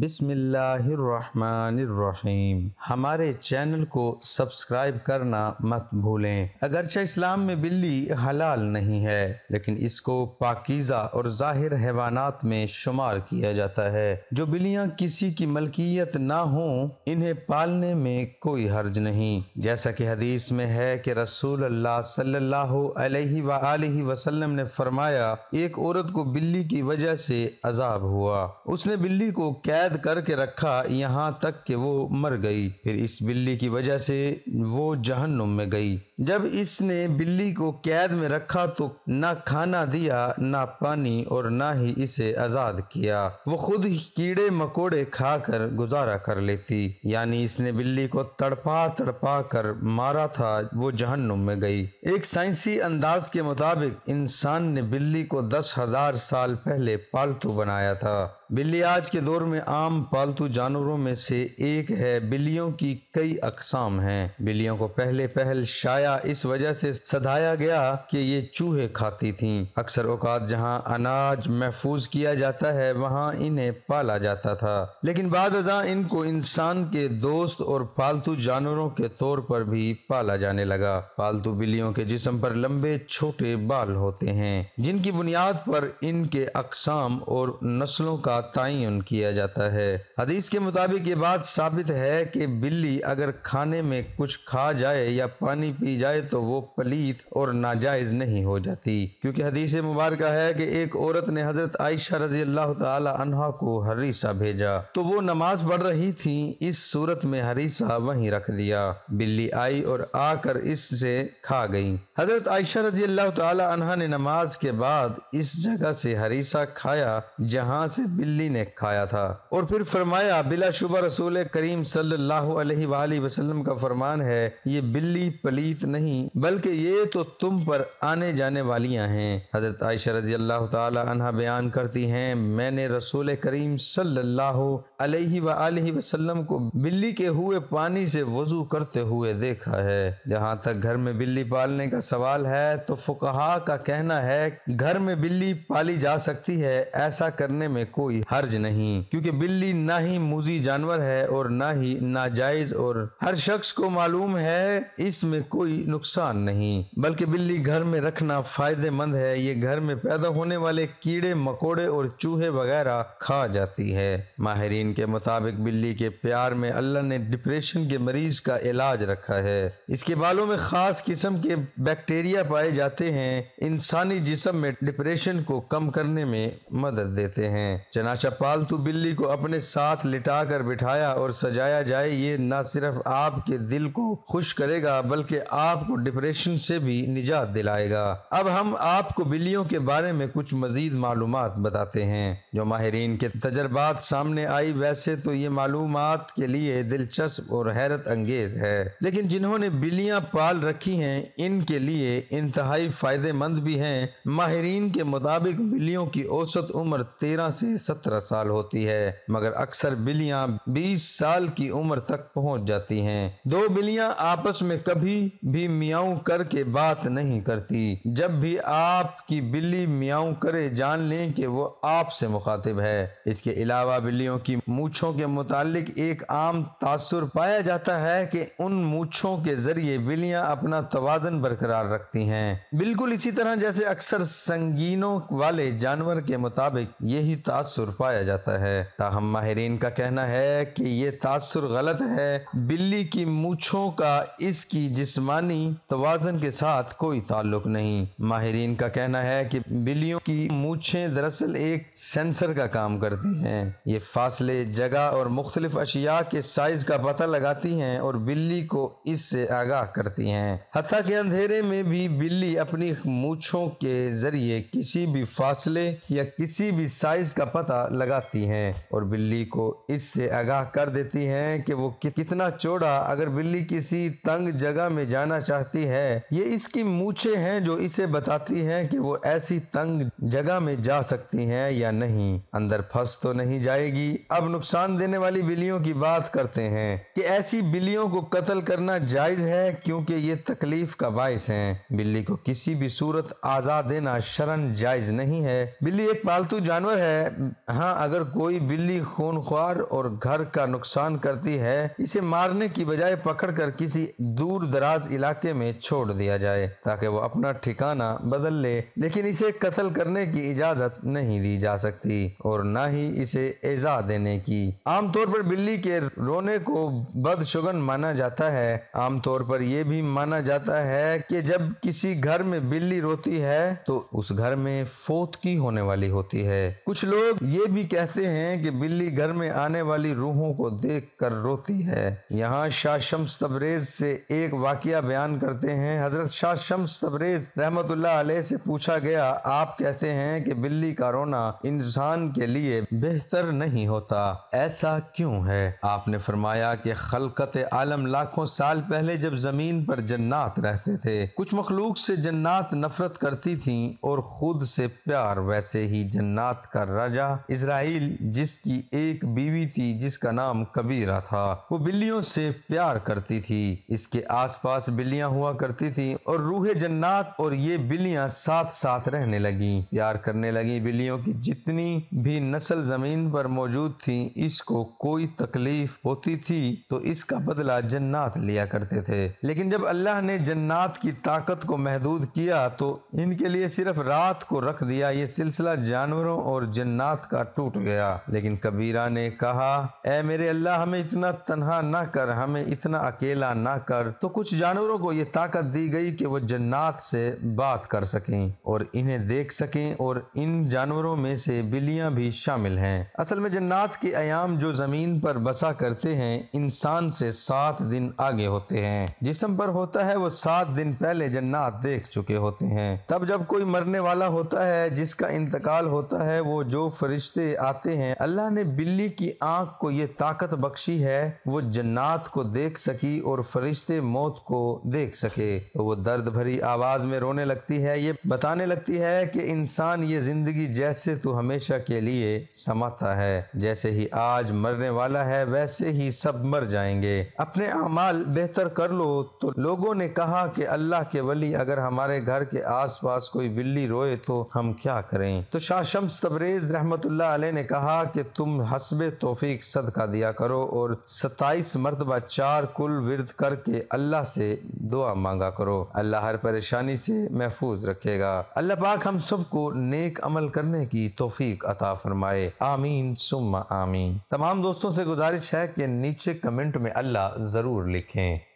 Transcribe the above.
बिसमीम हमारे चैनल को सब्सक्राइब करना मत भूलें अगरचे इस्लाम में बिल्ली हलाल नहीं है लेकिन इसको पाकिज़ा और ज़ाहिर हैवानात में शुमार किया जाता है जो बिल्लियाँ किसी की मलकियत ना हो इन्हें पालने में कोई हर्ज नहीं जैसा कि हदीस में है कि रसूल अल्लाह सल्लल्लाहु अलैहि वसल्लम ने फरमाया एक औरत को बिल्ली की वजह से अजाब हुआ उसने बिल्ली को कैद कैद करके रखा यहाँ तक कि वो मर गई फिर इस बिल्ली की वजह से वो जहन्नुम में गई जब इसने बिल्ली को कैद में रखा तो ना खाना दिया ना पानी और ना ही इसे आज़ाद किया वो खुद ही कीड़े मकोड़े खाकर गुजारा कर लेती यानी इसने बिल्ली को तड़पा तड़पा कर मारा था वो जहन्नुम में गई एक साइंसी अंदाज के मुताबिक इंसान ने बिल्ली को दस हजार साल पहले पालतू बनाया था बिल्ली आज के दौर में आम पालतू जानवरों में से एक है बिल्लियों की कई अकसाम हैं बिल्लियों को पहले पहल शाया इस वजह से सधाया गया कि ये चूहे खाती थीं अक्सर औकात जहां अनाज महफूज किया जाता है वहां इन्हें पाला जाता था लेकिन बाद इनको इंसान के दोस्त और पालतू जानवरों के तौर पर भी पाला जाने लगा पालतू बिल्लियों के जिसम पर लंबे छोटे बाल होते हैं जिनकी बुनियाद पर इनके अकसाम और नस्लों का तयन किया जाता जाता है हदीस के मुताबिक ये बात साबित है कि बिल्ली अगर खाने में कुछ खा जाए या पानी पी जाए तो वो पलीत और नाजायज नहीं हो जाती क्योंकि हदीस मुबारक है कि एक औरत ने हजरत आयशा रजी अल्लाह तहा को हरीसा भेजा तो वो नमाज पढ़ रही थी इस सूरत में हरीसा वहीं रख दिया बिल्ली आई और आकर इससे खा गई हजरत आयशा रजी अल्लाह तहा ने नमाज के बाद इस जगह से हरीसा खाया जहाँ से बिल्ली ने खाया था और फिर फरमाया बिलाशुबा रसूल करीम सल्लल्लाहु अलैहि का फरमान है ये बिल्ली पलीत नहीं बल्कि ये तो तुम पर आने जाने वालियाँ हैं हजरत आयशा रजी अल्लाह तहा बयान करती हैं मैंने रसूल करीम सल्ला वसलम को बिल्ली के हुए पानी से वजू करते हुए देखा है जहाँ तक घर में बिल्ली पालने का सवाल है तो फुकहा का कहना है घर में बिल्ली पाली जा सकती है ऐसा करने में कोई हर्ज नहीं क्योंकि बिल्ली ना ही मुजी जानवर है और ना ही नाजायज और हर शख्स को मालूम है इसमें कोई नुकसान नहीं बल्कि बिल्ली घर में रखना फायदेमंद है ये घर में पैदा होने वाले कीड़े मकोड़े और चूहे वगैरह खा जाती है माहरीन के मुताबिक बिल्ली के प्यार में अल्लाह ने डिप्रेशन के मरीज का इलाज रखा है इसके बालों में खास किस्म के बैक्टीरिया पाए जाते हैं इंसानी जिसम में डिप्रेशन को कम करने में मदद देते हैं चनाशा पालतू बिल्ली को अपने साथ लिटा कर बिठाया और सजाया जाए ये न सिर्फ आपके दिल को खुश करेगा बल्कि आपको डिप्रेशन से भी निजात दिलाएगा अब हम आपको बिल्लियों के बारे में कुछ मजीद मालूम बताते हैं जो माहरीन के तजर्बात सामने आई वैसे तो ये मालूम के लिए दिलचस्प और हैरत अंगेज है लेकिन जिन्होंने बिल्लियाँ पाल रखी है इनके लिए इंतहाई फायदेमंद भी है माहरीन के मुताबिक बिल्लियों की औसत उम्र तेरह से सत्रह साल होती है मगर अक्सर बिल्लियां 20 साल की उम्र तक पहुंच जाती हैं दो बिल्लियां आपस में कभी भी मियाऊ करके बात नहीं करती जब भी आपकी बिल्ली मियाऊ करे जान लें कि वो आपसे मुखातिब है इसके अलावा बिल्लियों की मूछों के मुतालिक एक आम तासुर पाया जाता है कि उन मूछों के जरिए बिल्लियां अपना तोज़न बरकरार रखती हैं बिल्कुल इसी तरह जैसे अक्सर संगीनों वाले जानवर के मुताबिक यही तासुर पाया जाता है ताहम माहरीन का कहना है कि ये तासर गलत है बिल्ली की मूछों का इसकी जिसमानी तोज़न के साथ कोई ताल्लुक नहीं माहरीन का कहना है कि बिल्ली की मूछे दरअसल एक सेंसर का काम करती हैं ये फासले जगह और मुख्तलिफ अशिया के साइज का पता लगाती हैं और बिल्ली को इससे आगाह करती हैं हथा के अंधेरे में भी बिल्ली अपनी मूछों के जरिए किसी भी फासले या किसी भी साइज का पता लगाती हैं और बिल्ली को इससे आगाह कर देती हैं कि वो कितना चौड़ा अगर बिल्ली किसी तंग जगह में जाना चाहती है ये इसकी मूछे हैं जो इसे बताती हैं कि वो ऐसी तंग जगह में जा सकती हैं या नहीं अंदर फंस तो नहीं जाएगी अब नुकसान देने वाली बिल्लियों की बात करते हैं कि ऐसी बिल्लियों को कत्ल करना जायज है क्योंकि ये तकलीफ का बायस है बिल्ली को किसी भी सूरत आज़ाद देना शरण जायज नहीं है बिल्ली एक पालतू जानवर है हाँ अगर कोई बिल्ली बिल्ली खून खुआर और घर का नुकसान करती है इसे मारने की बजाय पकड़ कर किसी दूर दराज इलाके में छोड़ दिया जाए ताकि वो अपना ठिकाना बदल ले लेकिन इसे कत्ल करने की इजाजत नहीं दी जा सकती और न ही इसे ऐजा देने की आमतौर पर बिल्ली के रोने को बदशुगन माना जाता है आमतौर पर यह भी माना जाता है कि जब किसी घर में बिल्ली रोती है तो उस घर में फोत की होने वाली होती है कुछ लोग ये भी कहते हैं कि बिल्ली घर में आने वाली रूहों को देख कर रोती है यहाँ शाह शम्स तबरेज से एक वाक्य बयान करते हैं हजरत शाह शम्स तबरेज रहमत से पूछा गया आप कहते हैं कि बिल्ली का रोना इंसान के लिए बेहतर नहीं होता ऐसा क्यों है आपने फरमाया कि खलकत आलम लाखों साल पहले जब जमीन पर जन्नात रहते थे कुछ मखलूक से जन्नात नफरत करती थी और खुद से प्यार वैसे ही जन्नात का राजा इसराइल जिस जिसकी एक बीवी थी जिसका नाम कबीरा था वो बिल्लियों से प्यार करती थी इसके आसपास बिल्लियां हुआ करती थी और रूहे जन्नात और ये बिल्लियां साथ साथ रहने लगी प्यार करने लगी बिल्लियों की जितनी भी नस्ल जमीन पर मौजूद थी इसको कोई तकलीफ होती थी तो इसका बदला जन्नात लिया करते थे लेकिन जब अल्लाह ने जन्नात की ताकत को महदूद किया तो इनके लिए सिर्फ रात को रख दिया ये सिलसिला जानवरों और जन्नात का टूट गया लेकिन लेकिन कबीरा ने कहा ए मेरे अल्लाह हमें इतना तनहा ना कर हमें इतना अकेला ना कर तो कुछ जानवरों को ये ताकत दी गई कि वो जन्नात से बात कर सकें और इन्हें देख सकें और इन जानवरों में से बिल्लियाँ भी शामिल हैं असल में जन्नात के आयाम जो ज़मीन पर बसा करते हैं इंसान से सात दिन आगे होते हैं जिसम पर होता है वो सात दिन पहले जन्नात देख चुके होते हैं तब जब कोई मरने वाला होता है जिसका इंतकाल होता है वो जो फरिश्ते आते हैं अल्लाह अल्लाह ने बिल्ली की आंख को ये ताकत बख्शी है वो जन्नात को देख सकी और फरिश्ते मौत को देख सके तो वो दर्द भरी आवाज में रोने लगती है ये बताने लगती है कि इंसान ये जिंदगी जैसे तो हमेशा के लिए समाता है जैसे ही आज मरने वाला है वैसे ही सब मर जाएंगे अपने अमाल बेहतर कर लो तो लोगों ने कहा कि अल्लाह के वली अगर हमारे घर के आसपास कोई बिल्ली रोए तो हम क्या करें तो शाह शम्स तबरेज रहमत ने कहा कि तुम हसब तोफ़ी सदका दिया करो और सत्ताईस मरतबा चार कुल विरद करके अल्लाह से दुआ मांगा करो अल्लाह हर परेशानी से महफूज रखेगा अल्लाह पाक हम सबको नेक अमल करने की तोफ़ीक अता फरमाए आमीन सुम आमीन तमाम दोस्तों से गुजारिश है कि नीचे कमेंट में अल्लाह ज़रूर लिखें